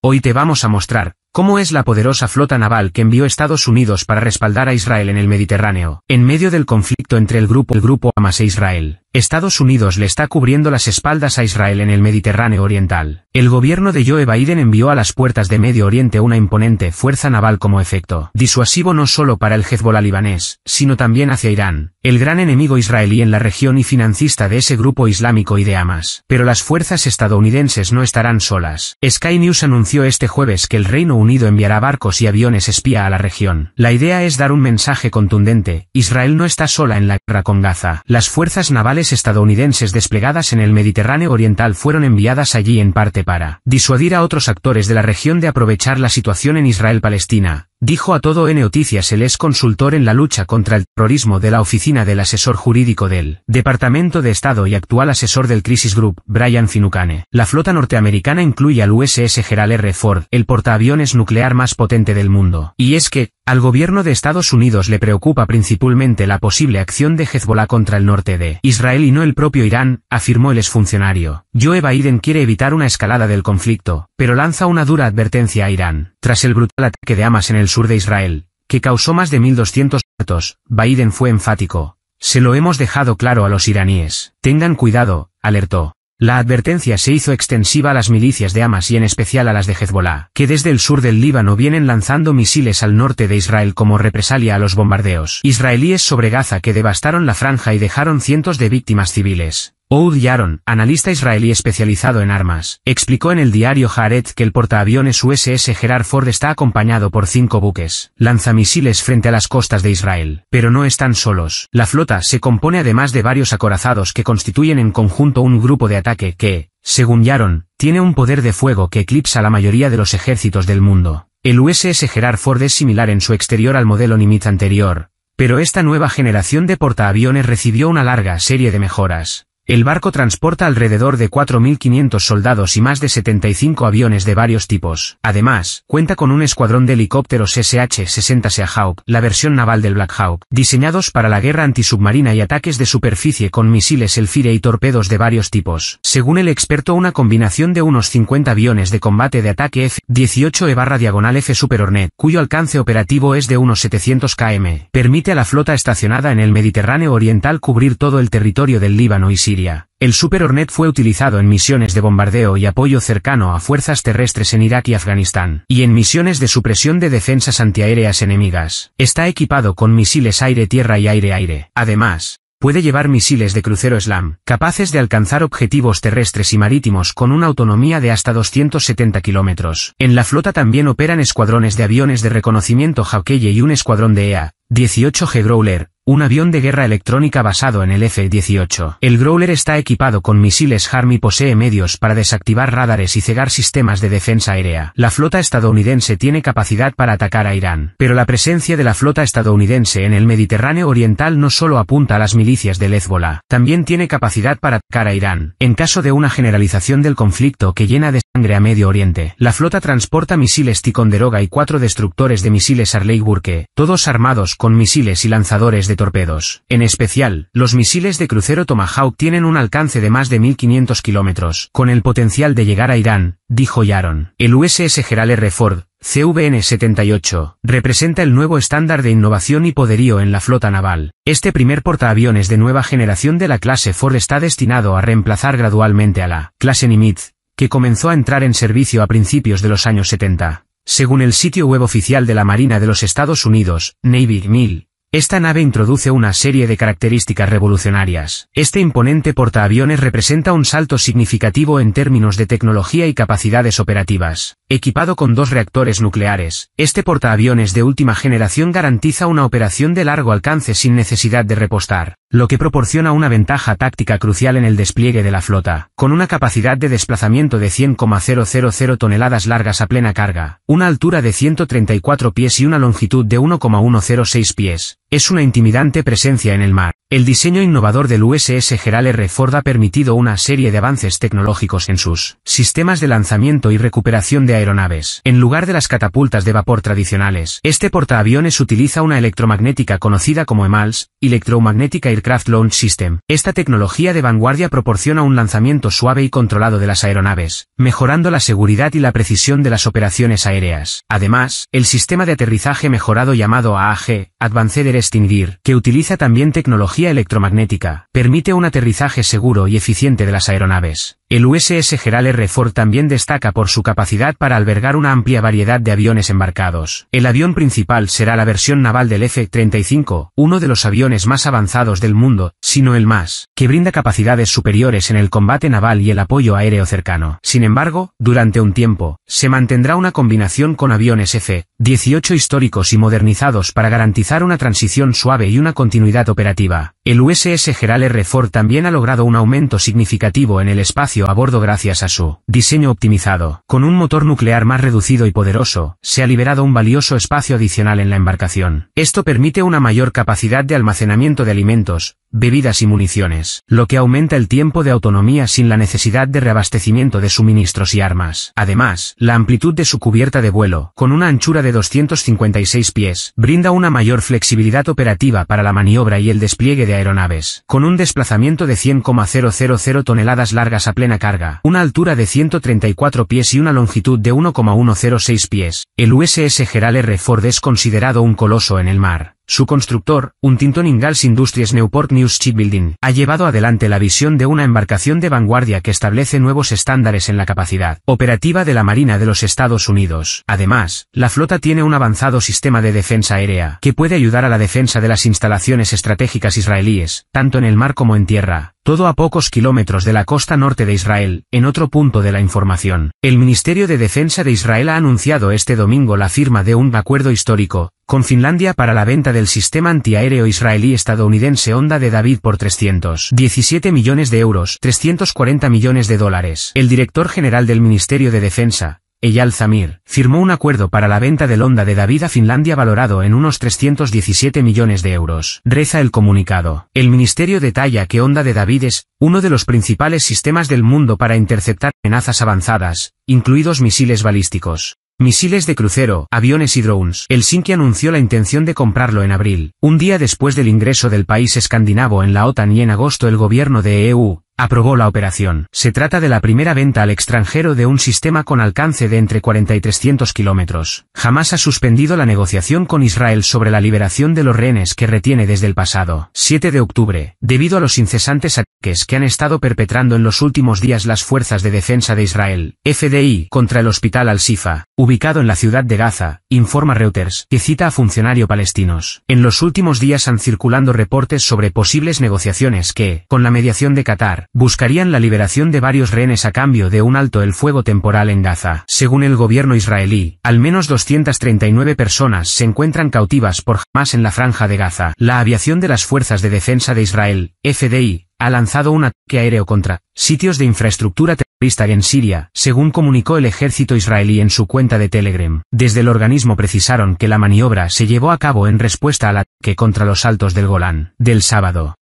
Hoy te vamos a mostrar cómo es la poderosa flota naval que envió Estados Unidos para respaldar a Israel en el Mediterráneo, en medio del conflicto entre el grupo, el grupo Hamas e Israel. Estados Unidos le está cubriendo las espaldas a Israel en el Mediterráneo Oriental. El gobierno de Joe Biden envió a las puertas de Medio Oriente una imponente fuerza naval como efecto disuasivo no solo para el Hezbollah libanés, sino también hacia Irán, el gran enemigo israelí en la región y financista de ese grupo islámico y de Hamas. Pero las fuerzas estadounidenses no estarán solas. Sky News anunció este jueves que el Reino Unido enviará barcos y aviones espía a la región. La idea es dar un mensaje contundente, Israel no está sola en la guerra con Gaza. Las fuerzas navales estadounidenses desplegadas en el Mediterráneo Oriental fueron enviadas allí en parte para disuadir a otros actores de la región de aprovechar la situación en Israel-Palestina, dijo a todo en Noticias el ex consultor en la lucha contra el terrorismo de la oficina del asesor jurídico del Departamento de Estado y actual asesor del Crisis Group, Brian Finucane. La flota norteamericana incluye al USS Gerald R. Ford, el portaaviones nuclear más potente del mundo. Y es que, al gobierno de Estados Unidos le preocupa principalmente la posible acción de Hezbollah contra el norte de Israel y no el propio Irán, afirmó el exfuncionario. Joe Biden quiere evitar una escalada del conflicto, pero lanza una dura advertencia a Irán. Tras el brutal ataque de Hamas en el sur de Israel, que causó más de 1.200 muertos, Biden fue enfático. Se lo hemos dejado claro a los iraníes. Tengan cuidado, alertó. La advertencia se hizo extensiva a las milicias de Hamas y en especial a las de Hezbollah, que desde el sur del Líbano vienen lanzando misiles al norte de Israel como represalia a los bombardeos israelíes sobre Gaza que devastaron la franja y dejaron cientos de víctimas civiles. Oud Yaron, analista israelí especializado en armas, explicó en el diario Haaretz que el portaaviones USS Gerard Ford está acompañado por cinco buques, lanzamisiles frente a las costas de Israel. Pero no están solos. La flota se compone además de varios acorazados que constituyen en conjunto un grupo de ataque que, según Yaron, tiene un poder de fuego que eclipsa la mayoría de los ejércitos del mundo. El USS Gerard Ford es similar en su exterior al modelo Nimitz anterior, pero esta nueva generación de portaaviones recibió una larga serie de mejoras, el barco transporta alrededor de 4.500 soldados y más de 75 aviones de varios tipos. Además, cuenta con un escuadrón de helicópteros SH-60 Seahawk, la versión naval del Black Hawk, diseñados para la guerra antisubmarina y ataques de superficie con misiles Elfire y torpedos de varios tipos. Según el experto, una combinación de unos 50 aviones de combate de ataque F-18E barra diagonal F Super Hornet, cuyo alcance operativo es de unos 700 km, permite a la flota estacionada en el Mediterráneo Oriental cubrir todo el territorio del Líbano y Siria el Super Hornet fue utilizado en misiones de bombardeo y apoyo cercano a fuerzas terrestres en Irak y Afganistán, y en misiones de supresión de defensas antiaéreas enemigas. Está equipado con misiles aire-tierra y aire-aire. Además, puede llevar misiles de crucero SLAM, capaces de alcanzar objetivos terrestres y marítimos con una autonomía de hasta 270 kilómetros. En la flota también operan escuadrones de aviones de reconocimiento Hawkeye y un escuadrón de EA, 18G Growler, un avión de guerra electrónica basado en el F-18. El Growler está equipado con misiles HARM y posee medios para desactivar radares y cegar sistemas de defensa aérea. La flota estadounidense tiene capacidad para atacar a Irán, pero la presencia de la flota estadounidense en el Mediterráneo Oriental no solo apunta a las milicias del Hezbollah, también tiene capacidad para atacar a Irán. En caso de una generalización del conflicto que llena de sangre a Medio Oriente, la flota transporta misiles Ticonderoga y cuatro destructores de misiles Arleigh Burke, todos armados con misiles y lanzadores de torpedos. En especial, los misiles de crucero Tomahawk tienen un alcance de más de 1.500 kilómetros, con el potencial de llegar a Irán, dijo Yaron. El USS Gerald R. Ford, CVN-78, representa el nuevo estándar de innovación y poderío en la flota naval. Este primer portaaviones de nueva generación de la clase Ford está destinado a reemplazar gradualmente a la clase Nimitz, que comenzó a entrar en servicio a principios de los años 70. Según el sitio web oficial de la Marina de los Estados Unidos, Navy G-1000, esta nave introduce una serie de características revolucionarias. Este imponente portaaviones representa un salto significativo en términos de tecnología y capacidades operativas. Equipado con dos reactores nucleares, este portaaviones de última generación garantiza una operación de largo alcance sin necesidad de repostar lo que proporciona una ventaja táctica crucial en el despliegue de la flota, con una capacidad de desplazamiento de 100,000 toneladas largas a plena carga, una altura de 134 pies y una longitud de 1,106 pies. Es una intimidante presencia en el mar. El diseño innovador del USS Gerald R. Ford ha permitido una serie de avances tecnológicos en sus sistemas de lanzamiento y recuperación de aeronaves. En lugar de las catapultas de vapor tradicionales, este portaaviones utiliza una electromagnética conocida como EMALS, Electromagnetic Aircraft Launch System. Esta tecnología de vanguardia proporciona un lanzamiento suave y controlado de las aeronaves, mejorando la seguridad y la precisión de las operaciones aéreas. Además, el sistema de aterrizaje mejorado llamado AAG, Advanced Air Gear) que utiliza también tecnología electromagnética, permite un aterrizaje seguro y eficiente de las aeronaves. El USS Gerald R. Ford también destaca por su capacidad para albergar una amplia variedad de aviones embarcados. El avión principal será la versión naval del F-35, uno de los aviones más avanzados del mundo, sino el más, que brinda capacidades superiores en el combate naval y el apoyo aéreo cercano. Sin embargo, durante un tiempo, se mantendrá una combinación con aviones F, 18 históricos y modernizados para garantizar una transición suave y una continuidad operativa. El USS Gerald R. Ford también ha logrado un aumento significativo en el espacio a bordo gracias a su diseño optimizado. Con un motor nuclear más reducido y poderoso, se ha liberado un valioso espacio adicional en la embarcación. Esto permite una mayor capacidad de almacenamiento de alimentos, bebidas y municiones, lo que aumenta el tiempo de autonomía sin la necesidad de reabastecimiento de suministros y armas. Además, la amplitud de su cubierta de vuelo, con una anchura de 256 pies, brinda una mayor flexibilidad operativa para la maniobra y el despliegue de aeronaves, con un desplazamiento de 100,000 toneladas largas a plena carga, una altura de 134 pies y una longitud de 1,106 pies. El USS Gerald R. Ford es considerado un coloso en el mar. Su constructor, Tinton Ingalls Industries Newport News Shipbuilding, ha llevado adelante la visión de una embarcación de vanguardia que establece nuevos estándares en la capacidad operativa de la Marina de los Estados Unidos. Además, la flota tiene un avanzado sistema de defensa aérea que puede ayudar a la defensa de las instalaciones estratégicas israelíes, tanto en el mar como en tierra, todo a pocos kilómetros de la costa norte de Israel, en otro punto de la información. El Ministerio de Defensa de Israel ha anunciado este domingo la firma de un acuerdo histórico, con Finlandia para la venta del sistema antiaéreo israelí estadounidense Onda de David por 317 millones de euros, 340 millones de dólares. El director general del Ministerio de Defensa, Eyal Zamir, firmó un acuerdo para la venta del Honda de David a Finlandia valorado en unos 317 millones de euros. Reza el comunicado. El ministerio detalla que Honda de David es uno de los principales sistemas del mundo para interceptar amenazas avanzadas, incluidos misiles balísticos. Misiles de crucero, aviones y drones. El Helsinki anunció la intención de comprarlo en abril. Un día después del ingreso del país escandinavo en la OTAN y en agosto el gobierno de EU, aprobó la operación. Se trata de la primera venta al extranjero de un sistema con alcance de entre 40 y 300 kilómetros. Jamás ha suspendido la negociación con Israel sobre la liberación de los rehenes que retiene desde el pasado 7 de octubre, debido a los incesantes ataques que han estado perpetrando en los últimos días las fuerzas de defensa de Israel, FDI, contra el hospital Al-Sifa, ubicado en la ciudad de Gaza, informa Reuters, que cita a funcionarios palestinos. En los últimos días han circulando reportes sobre posibles negociaciones que, con la mediación de Qatar, buscarían la liberación de varios rehenes a cambio de un alto el fuego temporal en Gaza. Según el gobierno israelí, al menos 239 personas se encuentran cautivas por Hamas en la franja de Gaza. La aviación de las Fuerzas de Defensa de Israel, FDI, ha lanzado un ataque aéreo contra sitios de infraestructura terrorista en Siria, según comunicó el ejército israelí en su cuenta de Telegram. Desde el organismo precisaron que la maniobra se llevó a cabo en respuesta al ataque contra los altos del Golán del sábado.